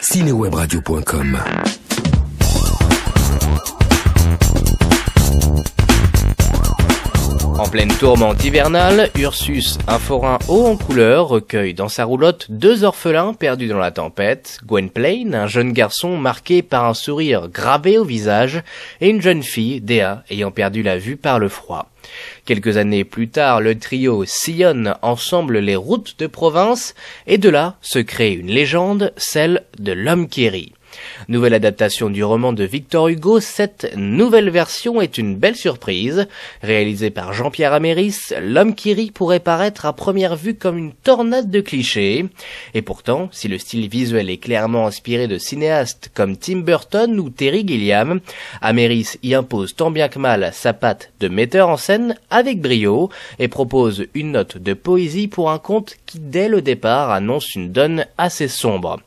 Cinewebradio.com En pleine tourmente hivernale, Ursus, un forain haut en couleur, recueille dans sa roulotte deux orphelins perdus dans la tempête, Gwynplaine, un jeune garçon marqué par un sourire gravé au visage, et une jeune fille, Dea, ayant perdu la vue par le froid. Quelques années plus tard, le trio sillonne ensemble les routes de province, et de là se crée une légende, celle de l'homme qui rit. Nouvelle adaptation du roman de Victor Hugo, cette nouvelle version est une belle surprise. Réalisée par Jean-Pierre Améris, L'homme qui rit pourrait paraître à première vue comme une tornade de clichés. Et pourtant, si le style visuel est clairement inspiré de cinéastes comme Tim Burton ou Terry Gilliam, Améris y impose tant bien que mal sa patte de metteur en scène avec brio et propose une note de poésie pour un conte qui dès le départ annonce une donne assez sombre.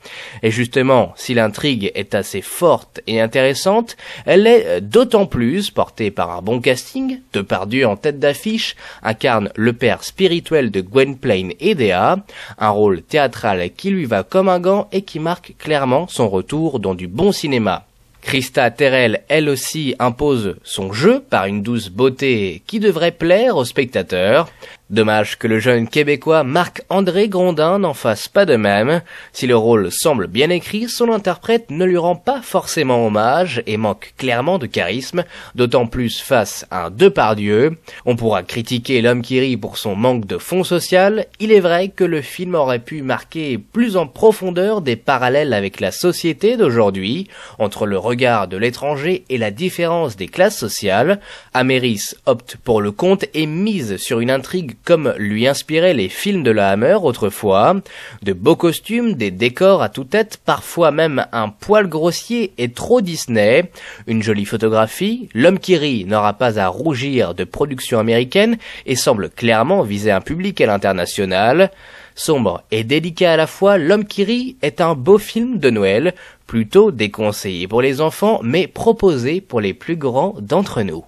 Et justement, si l'intrigue est assez forte et intéressante, elle est euh, d'autant plus portée par un bon casting, Depardieu en tête d'affiche incarne le père spirituel de Gwynplaine et Dea, un rôle théâtral qui lui va comme un gant et qui marque clairement son retour dans du bon cinéma. Christa Terrell, elle aussi, impose son jeu par une douce beauté qui devrait plaire aux spectateurs. Dommage que le jeune québécois Marc-André Grondin n'en fasse pas de même. Si le rôle semble bien écrit, son interprète ne lui rend pas forcément hommage et manque clairement de charisme, d'autant plus face à un deux-part Dieu. On pourra critiquer l'homme qui rit pour son manque de fond social. Il est vrai que le film aurait pu marquer plus en profondeur des parallèles avec la société d'aujourd'hui, entre le regard de l'étranger et la différence des classes sociales. Améris opte pour le conte et mise sur une intrigue comme lui inspiraient les films de la Hammer autrefois, de beaux costumes, des décors à tout tête, parfois même un poil grossier et trop Disney, une jolie photographie, l'homme qui rit n'aura pas à rougir de production américaine et semble clairement viser un public à l'international. Sombre et délicat à la fois, L'homme qui rit est un beau film de Noël, plutôt déconseillé pour les enfants, mais proposé pour les plus grands d'entre nous.